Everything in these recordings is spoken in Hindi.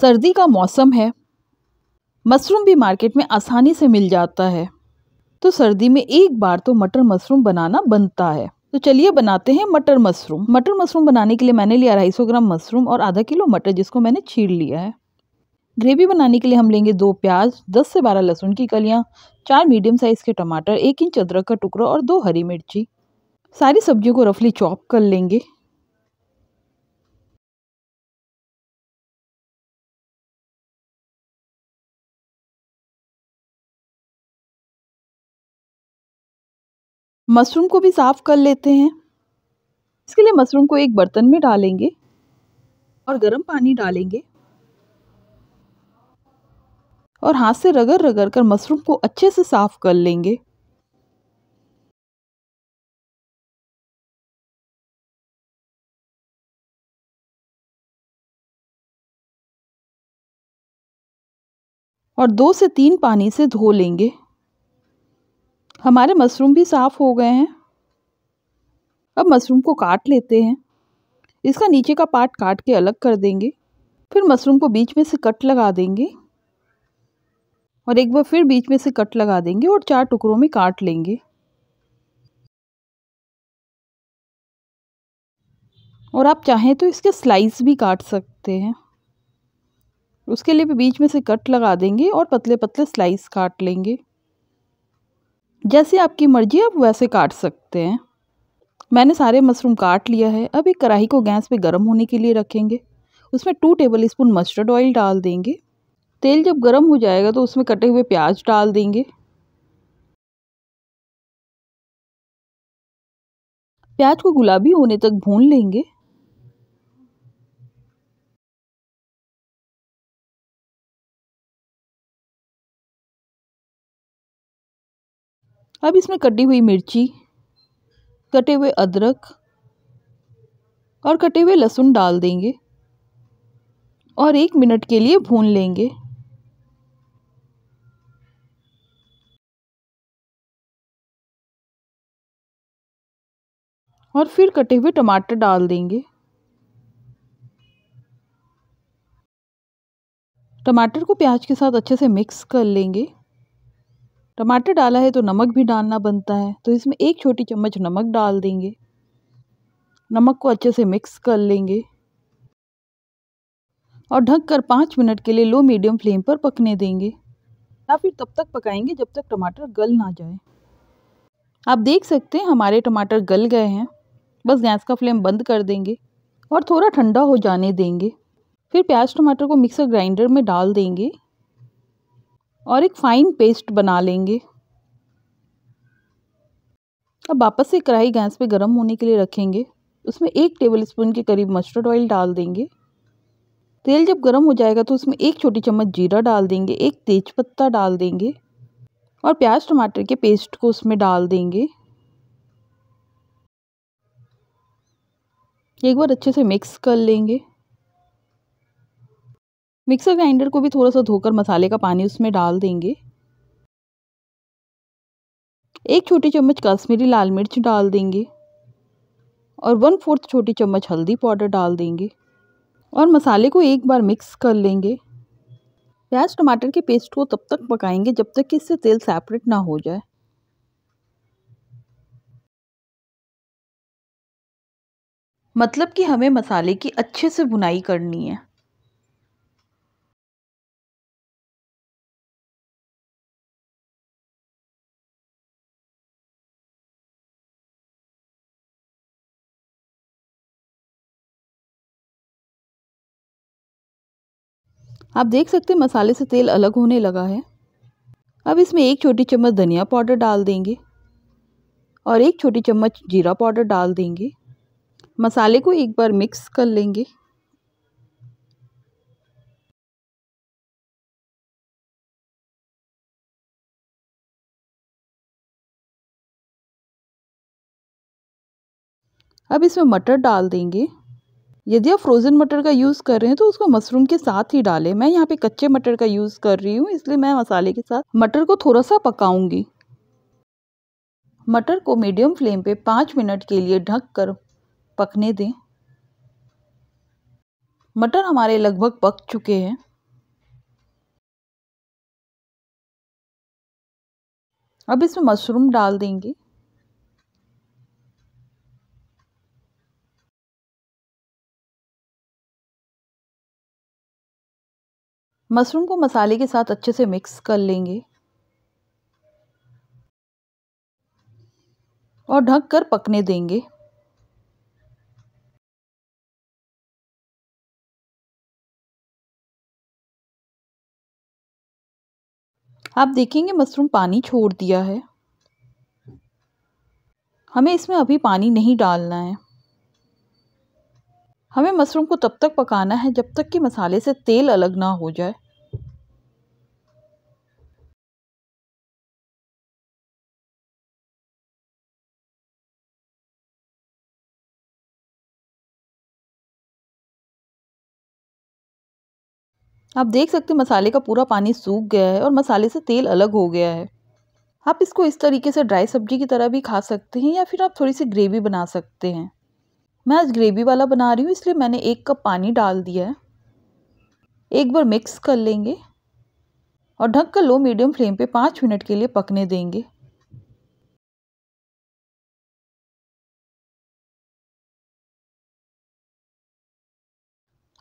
सर्दी का मौसम है मशरूम भी मार्केट में आसानी से मिल जाता है तो सर्दी में एक बार तो मटर मशरूम बनाना बनता है तो चलिए बनाते हैं मटर मशरूम मटर मशरूम बनाने के लिए मैंने लिया अढ़ाई सौ ग्राम मशरूम और आधा किलो मटर जिसको मैंने छील लिया है ग्रेवी बनाने के लिए हम लेंगे दो प्याज दस से बारह लहसुन की कलियाँ चार मीडियम साइज़ के टमाटर एक इंच अदरक का टुकड़ा और दो हरी मिर्ची सारी सब्जियों को रफली चॉप कर लेंगे मशरूम को भी साफ़ कर लेते हैं इसके लिए मशरूम को एक बर्तन में डालेंगे और गर्म पानी डालेंगे और हाथ से रगड़ रगड़ कर मशरूम को अच्छे से साफ़ कर लेंगे और दो से तीन पानी से धो लेंगे हमारे मशरूम भी साफ़ हो गए हैं अब मशरूम को काट लेते हैं इसका नीचे का पार्ट काट के अलग कर देंगे फिर मशरूम को बीच में से कट लगा देंगे और एक बार फिर बीच में से कट लगा देंगे और चार टुकड़ों में काट लेंगे और आप चाहें तो इसके स्लाइस भी काट सकते हैं उसके लिए भी बीच में से कट लगा देंगे और पतले पतले स्लाइस काट लेंगे जैसे आपकी मर्ज़ी आप वैसे काट सकते हैं मैंने सारे मशरूम काट लिया है अब एक कढ़ाई को गैस पे गर्म होने के लिए रखेंगे उसमें two tablespoon mustard oil डाल देंगे तेल जब गर्म हो जाएगा तो उसमें कटे हुए प्याज डाल देंगे प्याज को गुलाबी होने तक भून लेंगे अब इसमें कटी हुई मिर्ची कटे हुए अदरक और कटे हुए लहसुन डाल देंगे और एक मिनट के लिए भून लेंगे और फिर कटे हुए टमाटर डाल देंगे टमाटर को प्याज के साथ अच्छे से मिक्स कर लेंगे टमाटर डाला है तो नमक भी डालना बनता है तो इसमें एक छोटी चम्मच नमक डाल देंगे नमक को अच्छे से मिक्स कर लेंगे और ढक कर पाँच मिनट के लिए लो मीडियम फ्लेम पर पकने देंगे या फिर तब तक पकाएंगे जब तक टमाटर गल ना जाए आप देख सकते हैं हमारे टमाटर गल गए हैं बस गैस का फ्लेम बंद कर देंगे और थोड़ा ठंडा हो जाने देंगे फिर प्याज टमाटर को मिक्सर ग्राइंडर में डाल देंगे और एक फ़ाइन पेस्ट बना लेंगे अब वापस से कढ़ाई गैस पे गर्म होने के लिए रखेंगे उसमें एक टेबल स्पून के करीब मस्टर्ड ऑयल डाल देंगे तेल जब गर्म हो जाएगा तो उसमें एक छोटी चम्मच जीरा डाल देंगे एक तेज़पत्ता डाल देंगे और प्याज टमाटर के पेस्ट को उसमें डाल देंगे एक बार अच्छे से मिक्स कर लेंगे मिक्सर ग्राइंडर को भी थोड़ा सा धोकर मसाले का पानी उसमें डाल देंगे एक छोटी चम्मच कश्मीरी लाल मिर्च डाल देंगे और वन फोर्थ छोटी चम्मच हल्दी पाउडर डाल देंगे और मसाले को एक बार मिक्स कर लेंगे प्याज टमाटर के पेस्ट को तब तक पकाएंगे जब तक कि इससे तेल सेपरेट ना हो जाए मतलब कि हमें मसाले की अच्छे से बुनाई करनी है आप देख सकते हैं मसाले से तेल अलग होने लगा है अब इसमें एक छोटी चम्मच धनिया पाउडर डाल देंगे और एक छोटी चम्मच जीरा पाउडर डाल देंगे मसाले को एक बार मिक्स कर लेंगे अब इसमें मटर डाल देंगे यदि आप फ्रोज़न मटर का यूज़ कर रहे हैं तो उसको मशरूम के साथ ही डालें मैं यहाँ पे कच्चे मटर का यूज़ कर रही हूँ इसलिए मैं मसाले के साथ मटर को थोड़ा सा पकाऊंगी मटर को मीडियम फ्लेम पे पाँच मिनट के लिए ढक कर पकने दें मटर हमारे लगभग पक चुके हैं अब इसमें मशरूम डाल देंगे मशरूम को मसाले के साथ अच्छे से मिक्स कर लेंगे और ढक कर पकने देंगे आप देखेंगे मशरूम पानी छोड़ दिया है हमें इसमें अभी पानी नहीं डालना है हमें मशरूम को तब तक पकाना है जब तक कि मसाले से तेल अलग ना हो जाए आप देख सकते हैं मसाले का पूरा पानी सूख गया है और मसाले से तेल अलग हो गया है आप इसको इस तरीके से ड्राई सब्जी की तरह भी खा सकते हैं या फिर आप थोड़ी सी ग्रेवी बना सकते हैं मैं आज ग्रेवी वाला बना रही हूँ इसलिए मैंने एक कप पानी डाल दिया है एक बार मिक्स कर लेंगे और ढक कर लो मीडियम फ्लेम पे पाँच मिनट के लिए पकने देंगे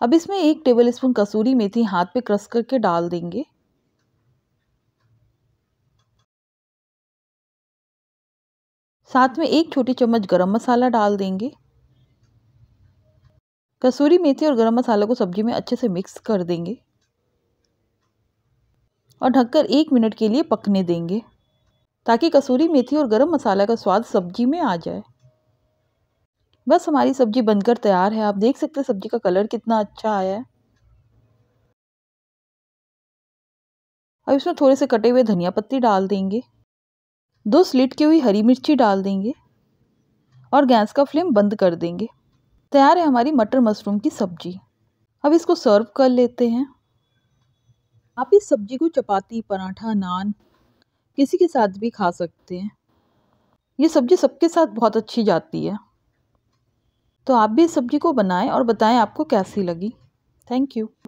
अब इसमें एक टेबल स्पून कसूरी मेथी हाथ पे क्रश करके डाल देंगे साथ में एक छोटी चम्मच गरम मसाला डाल देंगे कसूरी मेथी और गरम मसाला को सब्जी में अच्छे से मिक्स कर देंगे और ढककर एक मिनट के लिए पकने देंगे ताकि कसूरी मेथी और गरम मसाला का स्वाद सब्जी में आ जाए बस हमारी सब्जी बनकर तैयार है आप देख सकते हैं सब्जी का कलर कितना अच्छा आया है अब इसमें थोड़े से कटे हुए धनिया पत्ती डाल देंगे दो स्लिट की हुई हरी मिर्ची डाल देंगे और गैस का फ्लेम बंद कर देंगे तैयार है हमारी मटर मशरूम की सब्ज़ी अब इसको सर्व कर लेते हैं आप इस सब्ज़ी को चपाती पराठा नान किसी के साथ भी खा सकते हैं ये सब्ज़ी सबके साथ बहुत अच्छी जाती है तो आप भी इस सब्ज़ी को बनाएं और बताएं आपको कैसी लगी थैंक यू